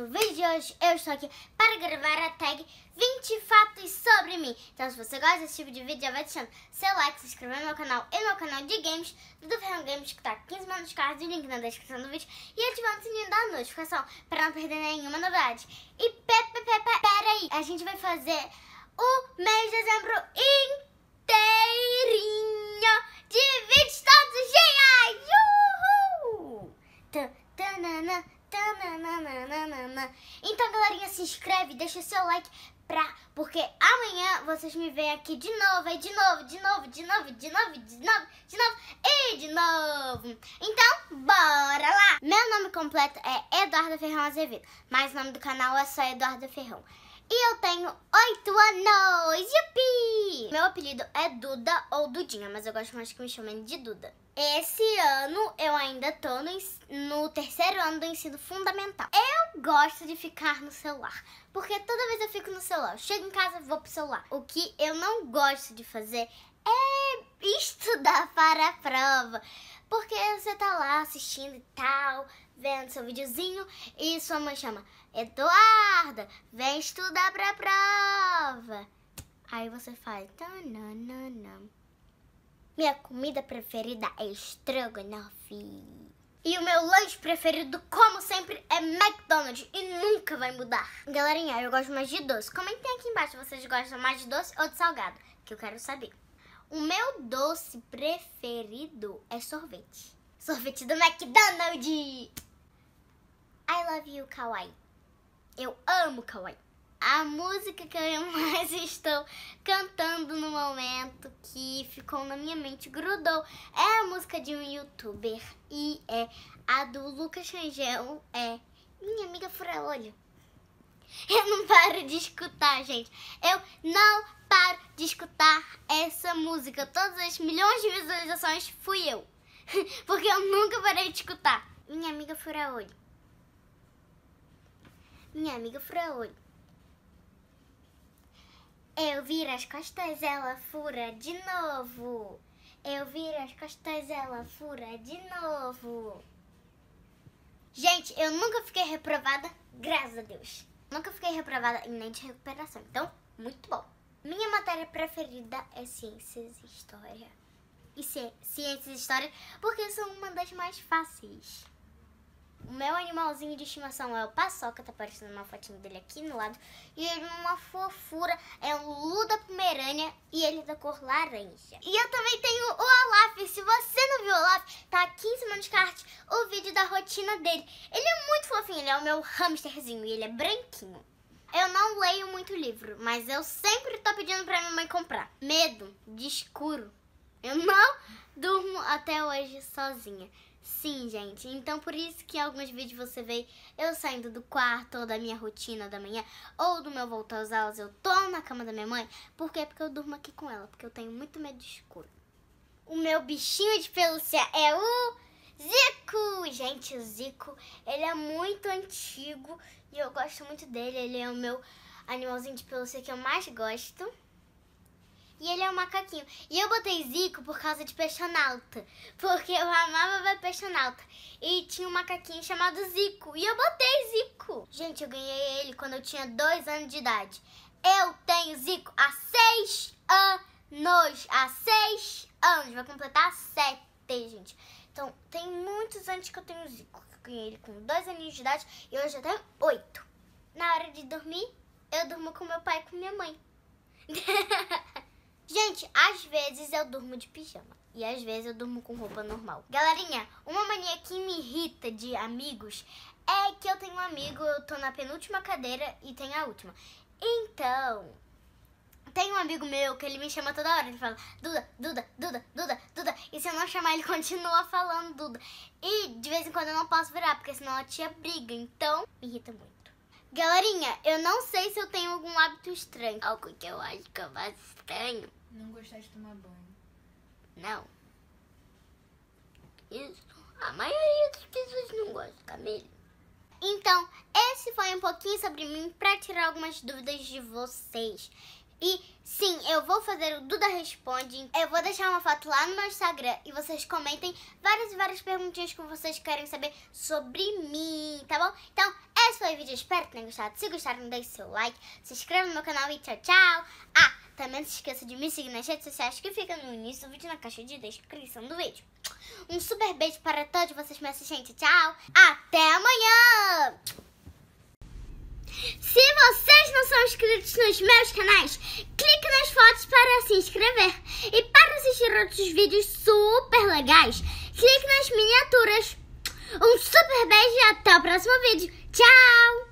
no vídeo de hoje eu estou aqui para gravar a tag 20 fatos sobre mim. Então se você gosta desse tipo de vídeo, já vai deixando seu like, se inscrevendo no meu canal e no meu canal de games, do Ferrão Games, que tá 15 manos cards, o link na descrição do vídeo, e ativando o sininho da notificação para não perder nenhuma novidade. E pe, pe, pe, pe, peraí, a gente vai fazer o mês de dezembro inteiro. deixa seu like pra... Porque amanhã vocês me veem aqui de novo, e de novo, de novo, de novo, de novo, de novo, de novo e de novo. Então, bora lá! Meu nome completo é Eduardo Ferrão Azevedo, mas o nome do canal é só Eduardo Ferrão e eu tenho 8 anos. Yupi! Meu apelido é Duda ou Dudinha, mas eu gosto mais que me chamem de Duda. Esse ano eu ainda tô no, no, terceiro ano do ensino fundamental. Eu gosto de ficar no celular, porque toda vez eu fico no celular. Eu chego em casa, vou pro celular. O que eu não gosto de fazer é estudar para a prova, porque você tá lá assistindo e tal, vendo seu videozinho e sua mãe chama, Eduarda, vem estudar pra prova. Aí você faz, tananana. Minha comida preferida é estrogonofe. E o meu lanche preferido, como sempre, é McDonald's e nunca vai mudar. Galerinha, eu gosto mais de doce. Comentem aqui embaixo se vocês gostam mais de doce ou de salgado, que eu quero saber. O meu doce preferido é sorvete. Sorvete do McDonald's! I Love You Kawaii. Eu amo Kawaii. A música que eu mais estou cantando no momento que ficou na minha mente, grudou, é a música de um youtuber e é a do Lucas Rangel, é Minha Amiga Fura Olho. Eu não paro de escutar, gente. Eu não paro de escutar essa música. Todas as milhões de visualizações fui eu. Porque eu nunca parei de escutar. Minha amiga fura olho minha amiga fura Eu viro as costas, ela fura de novo. Eu viro as costas, ela fura de novo. Gente, eu nunca fiquei reprovada, graças a Deus. Nunca fiquei reprovada em nem de recuperação, então, muito bom. Minha matéria preferida é Ciências e História. E Ciências e História, porque são uma das mais fáceis. O meu animalzinho de estimação é o Paçoca, tá aparecendo uma fotinha dele aqui no lado. E ele é uma fofura, é um Luda Pomerânia e ele é da cor laranja. E eu também tenho o Olaf, se você não viu o Olaf, tá aqui em cima de card o vídeo da rotina dele. Ele é muito fofinho, ele é o meu hamsterzinho e ele é branquinho. Eu não leio muito livro, mas eu sempre tô pedindo pra minha mãe comprar. Medo de escuro. Eu não durmo até hoje sozinha. Sim, gente. Então por isso que em alguns vídeos você vê eu saindo do quarto ou da minha rotina da manhã ou do meu voltar às aulas, eu tô na cama da minha mãe. Por quê? Porque eu durmo aqui com ela, porque eu tenho muito medo de escuro. O meu bichinho de pelúcia é o Zico. Gente, o Zico, ele é muito antigo e eu gosto muito dele. Ele é o meu animalzinho de pelúcia que eu mais gosto e ele é um macaquinho. E eu botei Zico por causa de Peixonauta, porque eu amava ver Peixonauta. E tinha um macaquinho chamado Zico, e eu botei Zico. Gente, eu ganhei ele quando eu tinha dois anos de idade. Eu tenho Zico há seis anos, há seis anos, vai completar sete, gente. Então, tem muitos anos que eu tenho Zico. Eu ganhei ele com dois aninhos de idade e hoje eu tenho oito. Na hora de dormir, eu durmo com meu pai e com minha mãe. Gente, às vezes eu durmo de pijama e às vezes eu durmo com roupa normal. Galerinha, uma mania que me irrita de amigos é que eu tenho um amigo, eu tô na penúltima cadeira e tem a última. Então, tem um amigo meu que ele me chama toda hora, ele fala Duda, Duda, Duda, Duda, Duda. E se eu não chamar, ele continua falando Duda. E de vez em quando eu não posso virar, porque senão a tia briga. Então, me irrita muito. Galerinha, eu não sei se eu tenho algum hábito estranho. Algo que eu acho que é mais estranho não gostar de tomar banho. Não. Isso. A maioria das pessoas não gosta, Camila. Então, esse foi um pouquinho sobre mim para tirar algumas dúvidas de vocês. E sim, eu vou fazer o Duda Responde. Eu vou deixar uma foto lá no meu Instagram e vocês comentem várias e várias perguntinhas que vocês querem saber sobre mim, tá bom? Então, esse foi o vídeo. Espero que tenham gostado. Se gostaram, deixe seu like, se inscreva no meu canal e tchau, tchau. Ah, também não se esqueça de me seguir nas redes sociais que fica no início do vídeo na caixa de descrição do vídeo. Um super beijo para todos vocês me assistentes. Tchau. Até amanhã. Se vocês não são inscritos nos meus canais, clique nas fotos para se inscrever. E para assistir outros vídeos super legais, clique nas miniaturas. Um super beijo e até o próximo vídeo. Tchau!